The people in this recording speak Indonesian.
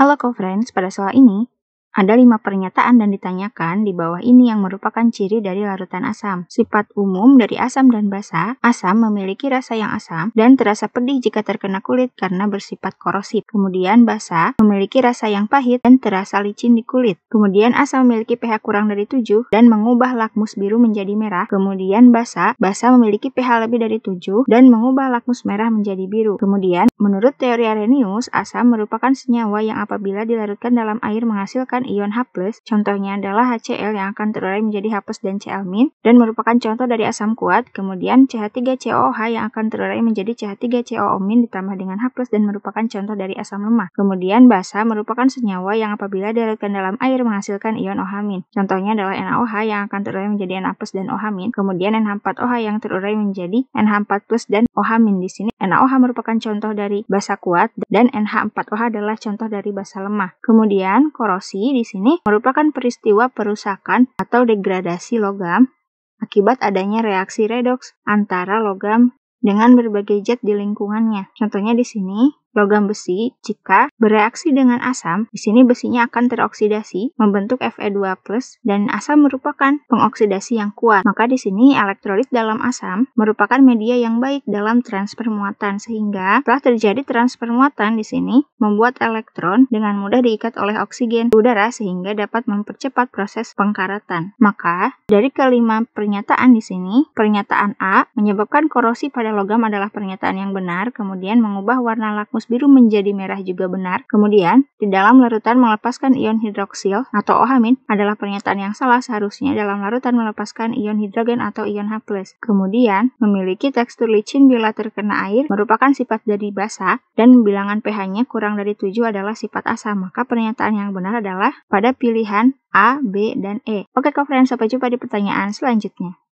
Halo co-friends, pada soal ini ada lima pernyataan dan ditanyakan di bawah ini yang merupakan ciri dari larutan asam. Sifat umum dari asam dan basa, asam memiliki rasa yang asam dan terasa pedih jika terkena kulit karena bersifat korosif. Kemudian basa memiliki rasa yang pahit dan terasa licin di kulit. Kemudian asam memiliki pH kurang dari 7 dan mengubah lakmus biru menjadi merah. Kemudian basa, basa memiliki pH lebih dari 7 dan mengubah lakmus merah menjadi biru. Kemudian, menurut teori Arrhenius, asam merupakan senyawa yang apabila dilarutkan dalam air menghasilkan menghasilkan ion H+, contohnya adalah HCl yang akan terurai menjadi H+ dan Cl- dan merupakan contoh dari asam kuat, kemudian CH3COOH yang akan terurai menjadi CH3COO- ditambah dengan H+ dan merupakan contoh dari asam lemah. Kemudian basa merupakan senyawa yang apabila dilarutkan dalam air menghasilkan ion OH-. Contohnya adalah NaOH yang akan terurai menjadi NA+ dan OH-, kemudian NH4OH yang terurai menjadi NH4+ dan OH- di sini. NaOH merupakan contoh dari basa kuat dan NH4OH adalah contoh dari basa lemah. Kemudian korosi di sini merupakan peristiwa perusakan atau degradasi logam akibat adanya reaksi redoks antara logam dengan berbagai zat di lingkungannya. Contohnya di sini logam besi jika bereaksi dengan asam, di sini besinya akan teroksidasi membentuk Fe2+ dan asam merupakan pengoksidasi yang kuat. Maka di sini elektrolit dalam asam merupakan media yang baik dalam transfer muatan sehingga telah terjadi transfer muatan di sini membuat elektron dengan mudah diikat oleh oksigen udara sehingga dapat mempercepat proses pengkaratan. Maka dari kelima pernyataan di sini, pernyataan A menyebabkan korosi pada logam adalah pernyataan yang benar, kemudian mengubah warna lakmus aqueous biru menjadi merah juga benar. Kemudian, di dalam larutan melepaskan ion hidroksil atau OH- adalah pernyataan yang salah seharusnya dalam larutan melepaskan ion hidrogen atau ion H+. Kemudian, memiliki tekstur licin bila terkena air merupakan sifat dari basa dan bilangan pH-nya kurang dari 7 adalah sifat asam. Maka pernyataan yang benar adalah pada pilihan A, B, dan E. Oke, kau friends, sampai jumpa di pertanyaan selanjutnya.